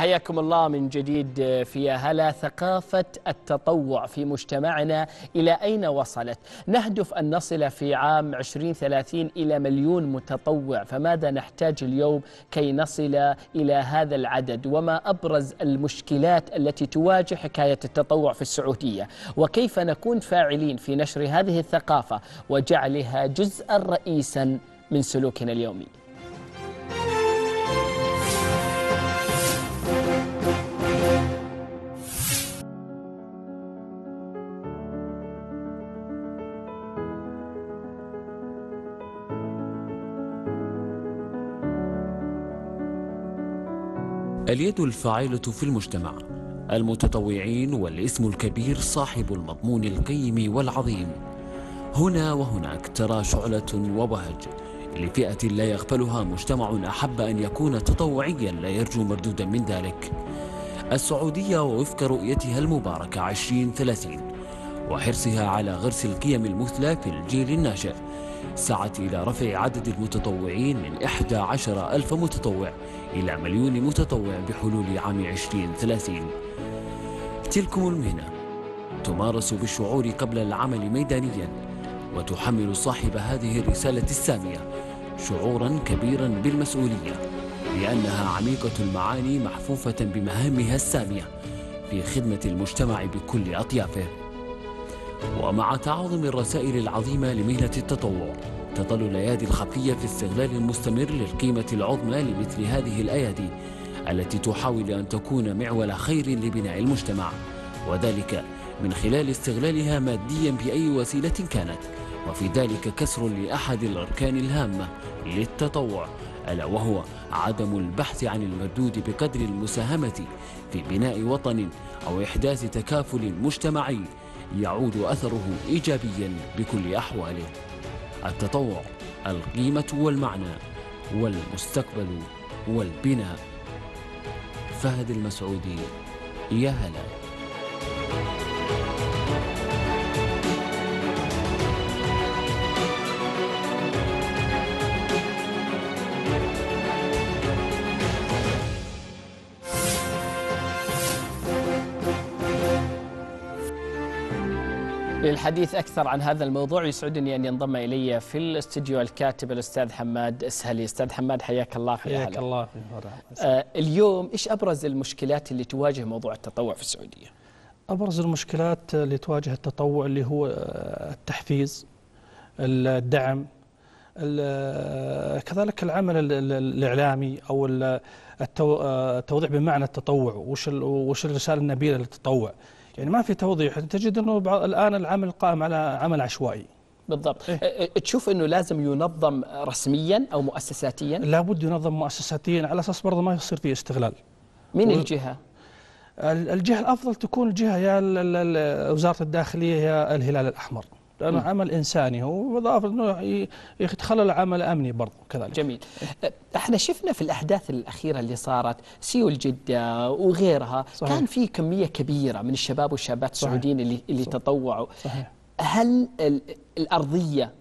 حياكم الله من جديد في هلا ثقافة التطوع في مجتمعنا إلى أين وصلت؟ نهدف أن نصل في عام 2030 إلى مليون متطوع فماذا نحتاج اليوم كي نصل إلى هذا العدد وما أبرز المشكلات التي تواجه حكاية التطوع في السعودية وكيف نكون فاعلين في نشر هذه الثقافة وجعلها جزءا رئيسا من سلوكنا اليومي اليد الفاعلة في المجتمع المتطوعين والاسم الكبير صاحب المضمون القيم والعظيم هنا وهناك ترى شعلة وبهج لفئة لا يغفلها مجتمع أحب أن يكون تطوعيا لا يرجو مردودا من ذلك السعودية ووفق رؤيتها المباركة ثلاثين وحرصها على غرس القيم المثلى في الجيل الناشئ سعت إلى رفع عدد المتطوعين من 11 ألف متطوع إلى مليون متطوع بحلول عام 2030 تلكم المهنة تمارس بالشعور قبل العمل ميدانيا وتحمل صاحب هذه الرسالة السامية شعورا كبيرا بالمسؤولية لأنها عميقة المعاني محفوفة بمهامها السامية في خدمة المجتمع بكل أطيافه ومع تعاظم الرسائل العظيمة لمهنة التطوع تظل الأيادي الخفية في استغلال مستمر للقيمة العظمى لمثل هذه الأيادي التي تحاول أن تكون معول خير لبناء المجتمع وذلك من خلال استغلالها ماديا بأي وسيلة كانت وفي ذلك كسر لأحد الأركان الهامة للتطوع ألا وهو عدم البحث عن المردود بقدر المساهمة في بناء وطن أو إحداث تكافل مجتمعي يعود أثره إيجابيا بكل أحواله التطوع القيمة والمعنى والمستقبل والبناء فهد المسعودي يا هلا للحديث أكثر عن هذا الموضوع يسعدني أن ينضم إلي في الاستديو الكاتب الأستاذ حماد اسهلي أستاذ حماد حياك الله في حياك الله في آه، اليوم إيش أبرز المشكلات اللي تواجه موضوع التطوع في السعودية؟ أبرز المشكلات اللي تواجه التطوع اللي هو آه، التحفيز الدعم آه، كذلك العمل الإعلامي أو التوضيح بمعنى التطوع وش وش الرسالة النبيلة للتطوع يعني ما في توضيح تجد انه بعض الان العمل قائم على عمل عشوائي بالضبط إيه؟ أه، أه، تشوف انه لازم ينظم رسميا او مؤسساتيا لابد ينظم مؤسساتيا على اساس برضه ما يصير فيه استغلال من و... الجهه الجهه الافضل تكون الجهه يا وزاره الداخليه يا الهلال الاحمر لأنه عمل إنساني هو بالإضافة أنه يتخلى عمل أمني برضه كذلك جميل احنا شفنا في الأحداث الأخيرة اللي صارت سيول جدة وغيرها صحيح. كان في كمية كبيرة من الشباب والشابات السعوديين اللي, اللي صحيح. تطوعوا صحيح. هل الأرضية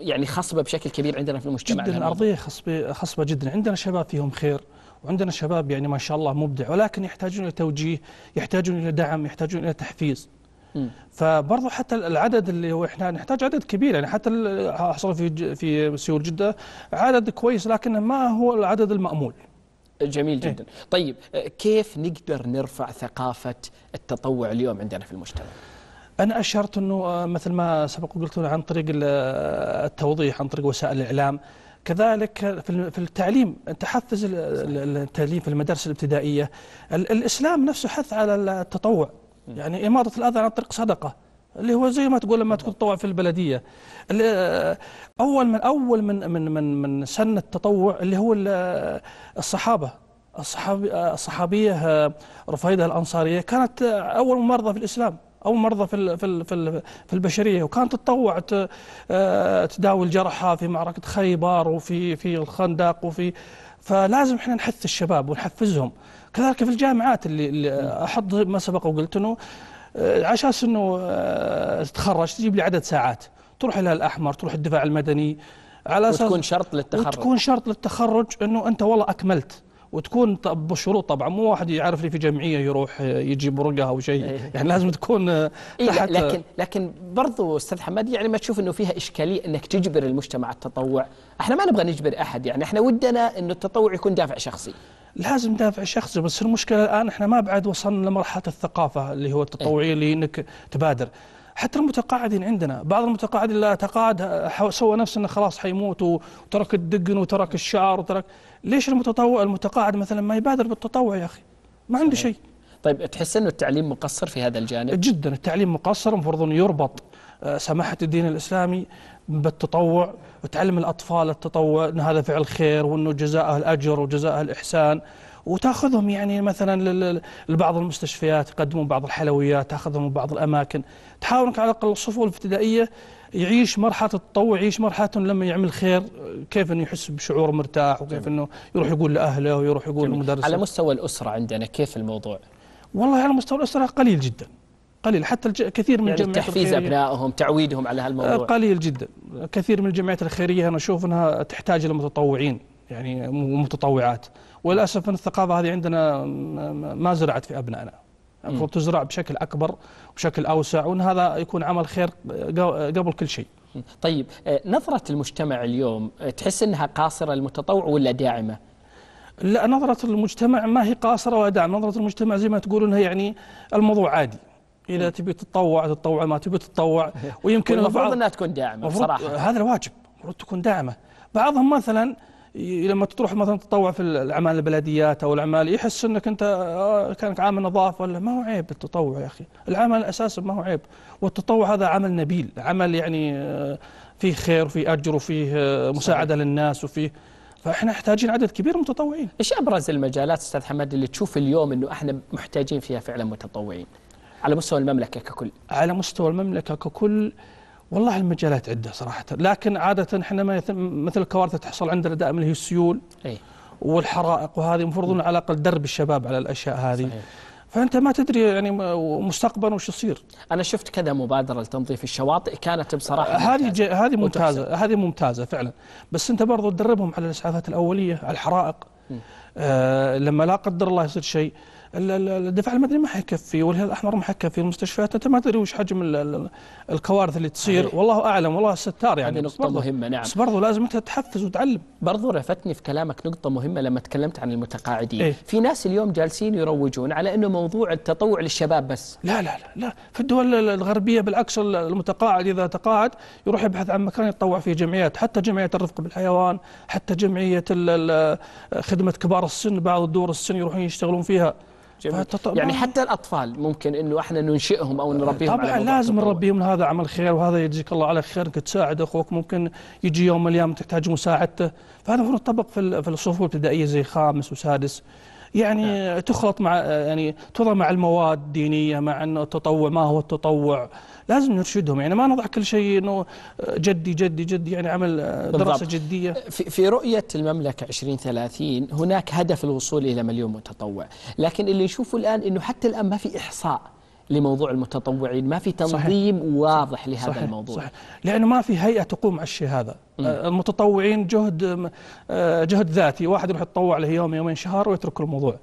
يعني خصبة بشكل كبير عندنا في المجتمع جدا الأرضية خصبة, خصبة جدا عندنا شباب فيهم خير وعندنا شباب يعني ما شاء الله مبدع ولكن يحتاجون إلى توجيه يحتاجون إلى دعم يحتاجون إلى تحفيز فبرضه حتى العدد اللي هو احنا نحتاج عدد كبير يعني حتى حصل في في سيول جده عدد كويس لكنه ما هو العدد المامول. جميل إيه. جدا، إيه؟ طيب آه، كيف نقدر نرفع ثقافه التطوع اليوم عندنا في المجتمع؟ أنا أشرت أنه آه، مثل ما سبق وقلت عن طريق آه، التوضيح عن طريق وسائل الإعلام كذلك في التعليم تحفز التعليم في المدارس الابتدائية الإسلام نفسه حث على التطوع يعني إماطة الأذى عن طريق صدقة اللي هو زي ما تقول لما تكون تطوع في البلديه آه، اول من اول من من من من سن التطوع اللي هو آه، الصحابه الصحابي آه، الصحابيه رفيده الانصاريه كانت اول ممرضه في الاسلام او مرضى في في في البشريه وكانت تتطوع تداوي الجرحى في معركه خيبر وفي في الخندق وفي فلازم احنا نحث الشباب ونحفزهم كذلك في الجامعات اللي, اللي احط ما سبق وقلت انه آه، على اساس انه تتخرج آه، تجيب لي عدد ساعات تروح الى الاحمر تروح الدفاع المدني على اساس وتكون شرط للتخرج وتكون شرط للتخرج انه انت والله اكملت وتكون بشروط طبعا مو واحد يعرف لي في جمعيه يروح آه، يجيب ورقه او شيء إيه. يعني لازم تكون إيه، تحت لكن لكن برضو استاذ حماد يعني ما تشوف انه فيها اشكاليه انك تجبر المجتمع التطوع احنا ما نبغى نجبر احد يعني احنا ودنا انه التطوع يكون دافع شخصي لازم دافع شخصي بس المشكله الان احنا ما بعد وصلنا لمرحله الثقافه اللي هو التطوعيه إيه. اللي انك تبادر حتى المتقاعدين عندنا بعض المتقاعدين لا تقاعد سوى نفسه انه خلاص حيموت وترك الدقن وترك الشعر وترك ليش المتطوع المتقاعد مثلا ما يبادر بالتطوع يا اخي ما عنده شيء طيب تحس انه التعليم مقصر في هذا الجانب جدا التعليم مقصر المفروض انه يربط آه، سماحه الدين الاسلامي بالتطوع وتعلم الأطفال التطوع أن هذا فعل خير وأنه جزاءه الأجر وجزاءه الإحسان وتاخذهم يعني مثلا لبعض المستشفيات يقدمون بعض الحلويات تاخذهم بعض الاماكن تحاول انك على الاقل الصفوف الابتدائيه يعيش مرحله التطوع يعيش مرحله لما يعمل خير كيف انه يحس بشعور مرتاح وكيف انه يروح يقول لاهله ويروح يقول لمدرسه على مستوى الاسره عندنا كيف الموضوع؟ والله على مستوى الاسره قليل جدا قليل حتى كثير من يعني الجمعيات تحفيز ابنائهم تعويدهم على هالموضوع آه، قليل جدا كثير من الجمعيات الخيريه انا اشوف انها تحتاج الى متطوعين يعني ومتطوعات وللاسف ان الثقافه هذه عندنا ما زرعت في ابنائنا المفروض تزرع بشكل اكبر وبشكل اوسع وان هذا يكون عمل خير قبل كل شيء طيب آه، نظره المجتمع اليوم آه، تحس انها قاصره للمتطوع ولا داعمه لا نظره المجتمع ما هي قاصره ولا داعمه نظره المجتمع زي ما تقول انها يعني الموضوع عادي اذا إيه. تبي تتطوع تتطوع ما تبي تتطوع ويمكن المفروض انها تكون داعمه بصراحه هذا الواجب المفروض تكون داعمه بعضهم مثلا لما تروح مثلا تتطوع في الاعمال البلديات او الاعمال يحس انك انت آه، كانك عامل نظافه ولا ما هو عيب التطوع يا اخي، العمل اساسا ما هو عيب، والتطوع هذا عمل نبيل، عمل يعني آه، فيه خير وفيه اجر وفيه آه، مساعده للناس وفيه فاحنا محتاجين عدد كبير من المتطوعين. ايش ابرز المجالات استاذ حمد اللي تشوف اليوم انه احنا محتاجين فيها فعلا متطوعين؟ على مستوى المملكة ككل على مستوى المملكة ككل والله المجالات عدة صراحة لكن عادة احنا ما مثل الكوارث تحصل عندنا دائما اللي هي السيول أي. والحرائق وهذه المفروض على الأقل درب الشباب على الأشياء هذه صحيح. فانت ما تدري يعني مستقبلا وش يصير انا شفت كذا مبادره لتنظيف الشواطئ كانت بصراحه هذه هذه ممتازه هذه ممتازه فعلا بس انت برضو تدربهم على الاسعافات الاوليه على الحرائق آه لما لا قدر الله يصير شيء الدفاع المدني ما حيكفي والهلال الاحمر ما حيكفي المستشفيات انت ما تدري وش حجم الكوارث اللي تصير أيه. والله اعلم والله ستار يعني هذه نقطه مهمه نعم بس برضه لازم انت تحفز وتعلم برضه رفتني في كلامك نقطه مهمه لما تكلمت عن المتقاعدين إيه؟ في ناس اليوم جالسين يروجون على انه موضوع التطوع للشباب بس لا لا لا, لا. في الدول الغربيه بالعكس المتقاعد اذا تقاعد يروح يبحث عن مكان يتطوع فيه جمعيات حتى جمعيه الرفق بالحيوان حتى جمعيه خدمه كبار السن بعض الدور السن يروحون يشتغلون فيها جميل. يعني حتى الاطفال ممكن انه احنا ننشئهم او نربيهم طبعا لازم نربيهم هذا عمل خير وهذا يجزيك الله على خير انك تساعد اخوك ممكن يجي يوم من الايام تحتاج مساعدته فهذا المفروض يطبق في الصفوف الابتدائيه زي خامس وسادس يعني نعم. تخلط مع يعني توضع مع المواد الدينيه مع انه التطوع ما هو التطوع لازم نرشدهم يعني ما نضع كل شيء انه جدي جدي جدي يعني عمل دراسه جديه في, في رؤيه المملكه 2030 هناك هدف الوصول الى مليون متطوع لكن اللي نشوفه الان انه حتى الان ما في احصاء لموضوع المتطوعين ما في تنظيم صحيح واضح لهذا صحيح الموضوع صحيح لأنه ما في هيئة تقوم على الشيء هذا مم. أه، المتطوعين جهد أه، جهد ذاتي واحد يروح يتطوع له يوم يومين شهر ويترك الموضوع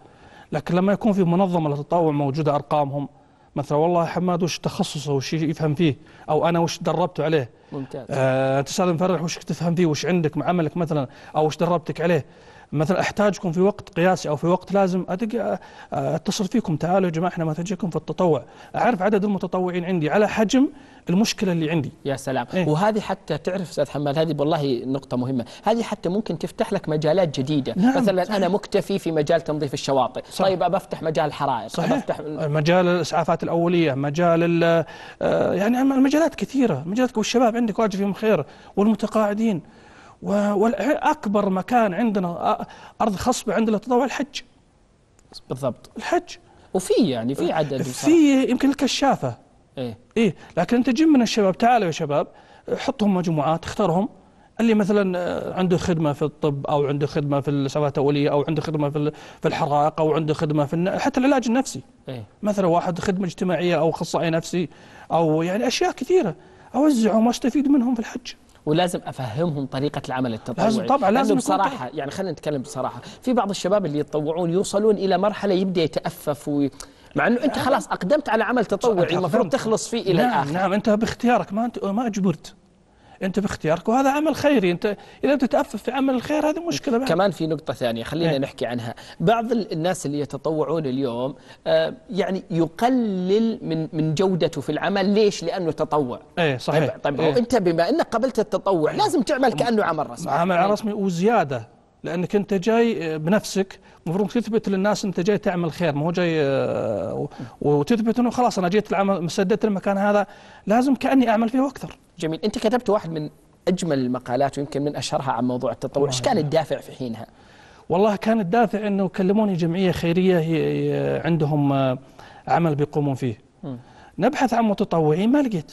لكن لما يكون في منظمة للتطوع موجودة أرقامهم مثلا والله حماد وش تخصصه وش يفهم فيه او انا وش دربته عليه ممتاز آه انت مفرح وش تفهم فيه وش عندك مع عملك مثلا او وش دربتك عليه مثلا احتاجكم في وقت قياسي او في وقت لازم اتصل فيكم تعالوا يا جماعه احنا ما تجيكم في التطوع اعرف عدد المتطوعين عندي على حجم المشكله اللي عندي يا سلام إيه؟ وهذه حتى تعرف استاذ حماد هذه والله نقطه مهمه هذه حتى ممكن تفتح لك مجالات جديده نعم مثلا صحيح. انا مكتفي في مجال تنظيف الشواطئ صح. طيب بفتح مجال الحرائق صحيح. بفتح مجال الاسعافات الاوليه مجال آه، يعني المجالات كثيره مجالات والشباب عندك واجد فيهم خير والمتقاعدين واكبر مكان عندنا ارض خصبه عندنا تطوع الحج بالضبط الحج وفي يعني في عدد في يمكن الكشافه ايه ايه لكن انت جيب من الشباب تعالوا يا شباب حطهم مجموعات اختارهم اللي مثلا آه، عنده خدمه في الطب او عنده خدمه في الاسعافات الاوليه او عنده خدمه في في الحرائق او عنده خدمه في حتى العلاج النفسي إيه؟ مثلا واحد خدمه اجتماعيه او اخصائي نفسي او يعني اشياء كثيره اوزعهم واستفيد منهم في الحج ولازم افهمهم طريقه العمل التطوعي لازم طبعا لازم بصراحه طبعا. يعني خلينا نتكلم بصراحه في بعض الشباب اللي يتطوعون يوصلون الى مرحله يبدا يتافف وي... مع انه انت خلاص اقدمت على عمل تطوعي المفروض تخلص فيه الى نعم الاخر نعم انت باختيارك ما انت ما اجبرت انت باختيارك وهذا عمل خيري انت اذا تتأفف في عمل الخير هذه مشكله بعد. كمان في نقطه ثانيه خلينا هي. نعم. نحكي عنها بعض الناس اللي يتطوعون اليوم آه، يعني يقلل من من جودته في العمل ليش لانه تطوع اي طيب، صحيح طيب, طيب إيه. انت بما انك قبلت التطوع نعم. لازم تعمل كانه عمل رسمي عمل طيب. رسمي وزياده لانك انت جاي آه، بنفسك المفروض تثبت للناس انت جاي تعمل خير مو جاي آه، وتثبت انه خلاص انا جيت العمل سددت المكان هذا لازم كاني اعمل فيه اكثر جميل انت كتبت واحد من اجمل المقالات ويمكن من اشهرها عن موضوع التطوع ايش كان الدافع في حينها والله كان الدافع انه كلموني جمعيه خيريه عندهم آه، عمل بيقومون فيه م. نبحث عن متطوعين ما لقيت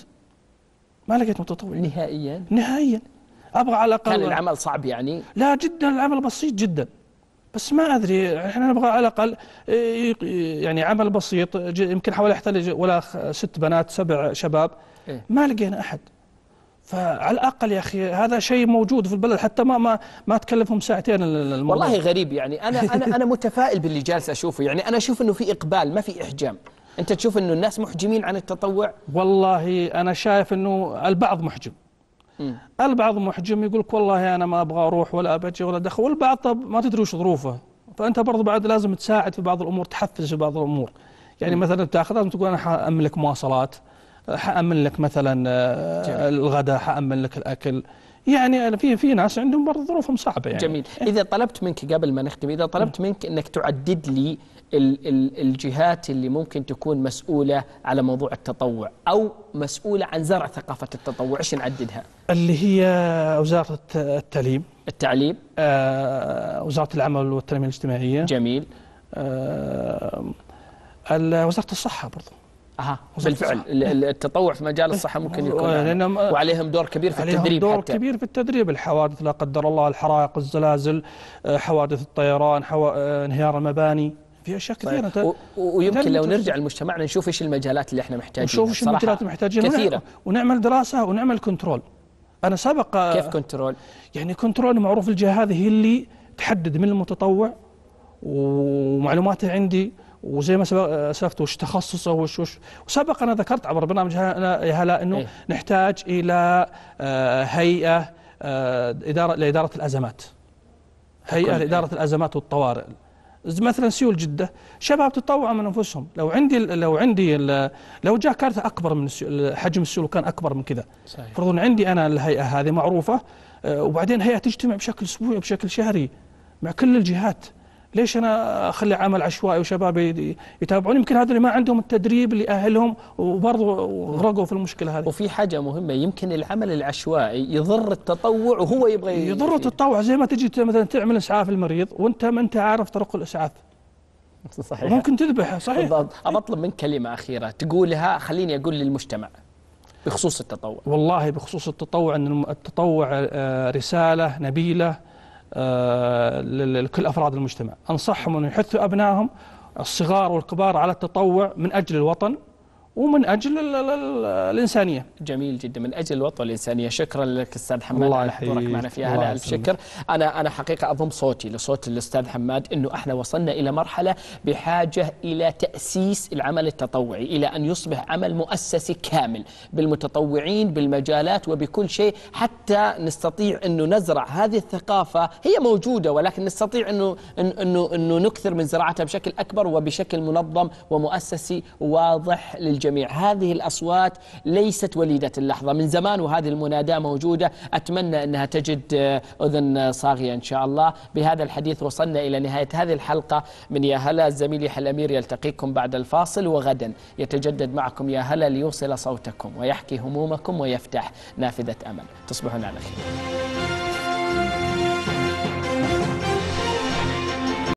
ما لقيت متطوعين نهائيا نهائيا ابغى على الاقل كان العمل صعب يعني لا جدا العمل بسيط جدا بس ما ادري احنا نبغى على الاقل آه، يعني عمل بسيط يمكن حوالي احتاج ولا ست بنات سبع شباب إيه. ما لقينا احد فعلى الاقل يا اخي هذا شيء موجود في البلد حتى ما ما ما تكلفهم ساعتين الموضوع والله غريب يعني انا انا انا متفائل باللي جالس اشوفه يعني انا اشوف انه في اقبال ما في احجام انت تشوف انه الناس محجمين عن التطوع والله انا شايف انه البعض محجم مم. البعض محجم يقول لك والله انا ما ابغى اروح ولا ابجي ولا دخل والبعض طب ما تدري وش ظروفه فانت برضه بعد لازم تساعد في بعض الامور تحفز في بعض الامور يعني مم. مثلا تاخذ لازم تقول انا املك مواصلات حامن لك مثلا آه، الغداء حامن لك الاكل يعني انا في في ناس عندهم برضه ظروفهم صعبه يعني جميل اذا طلبت منك قبل ما نختم اذا طلبت منك انك تعدد لي الجهات اللي ممكن تكون مسؤوله على موضوع التطوع او مسؤوله عن زرع ثقافه التطوع ايش نعددها اللي هي وزاره التعليم التعليم آه وزاره العمل والتنميه الاجتماعيه جميل آه وزاره الصحه برضو اها بالفعل التطوع في مجال الصحه ممكن يكون يعني آه، وعليهم دور كبير في عليهم التدريب دور حتى. كبير في التدريب الحوادث لا قدر الله الحرائق الزلازل آه، حوادث الطيران حو... آه، انهيار المباني في اشياء طيب. كثيره طيب. ويمكن لو نرجع لمجتمعنا نشوف ايش المجالات اللي احنا محتاجينها نشوف ايش المجالات اللي محتاجينها كثيره ونعمل دراسه ونعمل كنترول انا سبق كيف كنترول؟ يعني كنترول معروف الجهه هذه هي اللي تحدد من المتطوع ومعلوماته عندي وزي ما سبق اسلفت آه، وش تخصصه وش وش وسبق انا ذكرت عبر برنامج يا هلا انه إيه؟ نحتاج الى آه، هيئه آه، اداره لاداره الازمات هيئه لاداره إيه؟ الازمات والطوارئ مثلا سيول جده شباب تطوعوا من انفسهم لو عندي لو عندي لو جاء كارثه اكبر من السيول حجم السيول كان اكبر من كذا فرضا عندي انا الهيئه هذه معروفه وبعدين هيئه تجتمع بشكل اسبوعي بشكل شهري مع كل الجهات ليش انا اخلي عمل عشوائي وشباب يتابعون يمكن هذول ما عندهم التدريب اللي اهلهم وبرضه غرقوا في المشكله هذه وفي حاجه مهمه يمكن العمل العشوائي يضر التطوع وهو يبغى يضر التطوع زي ما تجي مثلا تعمل اسعاف المريض وانت ما انت عارف طرق الاسعاف صحيح ممكن تذبحه صحيح بالضبط أطلب منك كلمه اخيره تقولها خليني اقول للمجتمع بخصوص التطوع والله بخصوص التطوع ان التطوع آه، رساله نبيله آه، لكل أفراد المجتمع أنصحهم أن يحثوا أبنائهم الصغار والكبار على التطوع من أجل الوطن ومن اجل الانسانيه. جميل جدا من اجل الوطن والانسانيه، شكرا لك استاذ حماد على حضورك معنا في هذا الف شكر، انا انا حقيقه اضم صوتي لصوت الاستاذ حماد انه احنا وصلنا الى مرحله بحاجه الى تاسيس العمل التطوعي، الى ان يصبح عمل مؤسسي كامل بالمتطوعين بالمجالات وبكل شيء حتى نستطيع انه نزرع هذه الثقافه هي موجوده ولكن نستطيع انه انه انه نكثر من زراعتها بشكل اكبر وبشكل منظم ومؤسسي واضح للجميع. الجميع هذه الأصوات ليست وليدة اللحظة من زمان وهذه المناداة موجودة أتمنى أنها تجد آه، أذن صاغية إن شاء الله بهذا الحديث وصلنا إلى نهاية هذه الحلقة من يا هلا زميلي حلمير يلتقيكم بعد الفاصل وغدا يتجدد معكم يا هلا ليوصل صوتكم ويحكي همومكم ويفتح نافذة أمل تصبحون على خير